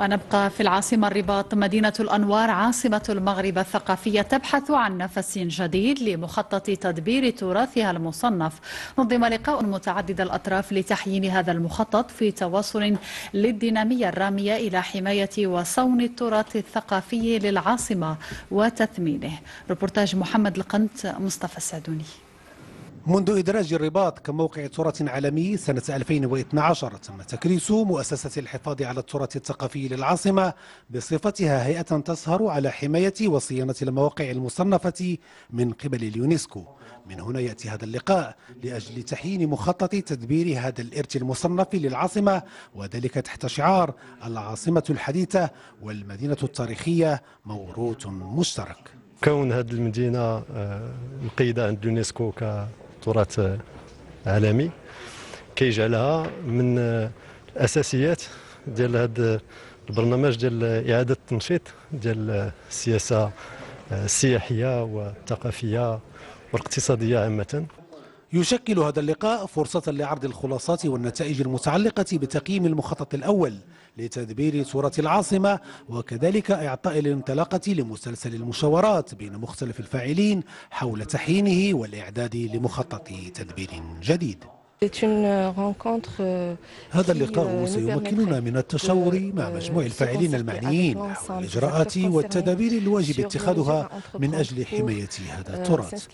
ونبقى في العاصمة الرباط مدينة الأنوار عاصمة المغرب الثقافية تبحث عن نفس جديد لمخطط تدبير تراثها المصنف نظم لقاء متعدد الأطراف لتحيين هذا المخطط في تواصل للدينامية الرامية إلى حماية وصون التراث الثقافي للعاصمة وتثمينه ربورتاج محمد القنت مصطفى السعدوني منذ إدراج الرباط كموقع تراث عالمي سنة 2012 تم تكريس مؤسسة الحفاظ على التراث الثقافي للعاصمة بصفتها هيئة تسهر على حماية وصيانة المواقع المصنفة من قبل اليونسكو من هنا يأتي هذا اللقاء لأجل تحيين مخطط تدبير هذا الإرث المصنف للعاصمة وذلك تحت شعار العاصمة الحديثة والمدينة التاريخية موروث مشترك كون هذه المدينة آه، مقيدة عند اليونسكو ك تراث عالمي كيجعلها من الاساسيات ديال هذا البرنامج ديال اعاده التنشيط ديال السياسه السياحيه والثقافيه والاقتصاديه عامه يشكل هذا اللقاء فرصة لعرض الخلاصات والنتائج المتعلقة بتقييم المخطط الأول لتدبير صورة العاصمة وكذلك إعطاء الانطلاقة لمسلسل المشاورات بين مختلف الفاعلين حول تحيينه والإعداد لمخطط تدبير جديد Euh, euh, هذا اللقاء euh, سيمكننا من التشاور مع مجموع الفاعلين المعنيين حول الإجراءات والتدابير الواجب اتخاذها من أجل حماية هذا التراث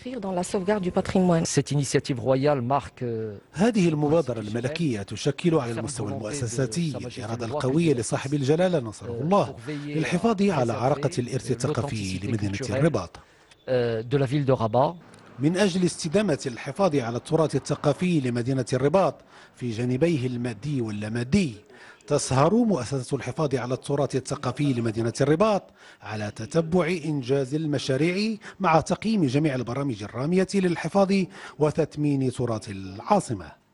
هذه المبادرة الملكية تشكل على المستوى المؤسساتي الإرادة القوية لصاحب الجلالة نصره الله للحفاظ على عرقة الإرث الثقافي لمدينة الرباط من أجل استدامة الحفاظ على التراث الثقافي لمدينة الرباط في جانبيه المادي واللامادي تسهر مؤسسة الحفاظ على التراث الثقافي لمدينة الرباط على تتبع إنجاز المشاريع مع تقييم جميع البرامج الرامية للحفاظ وتثمين تراث العاصمة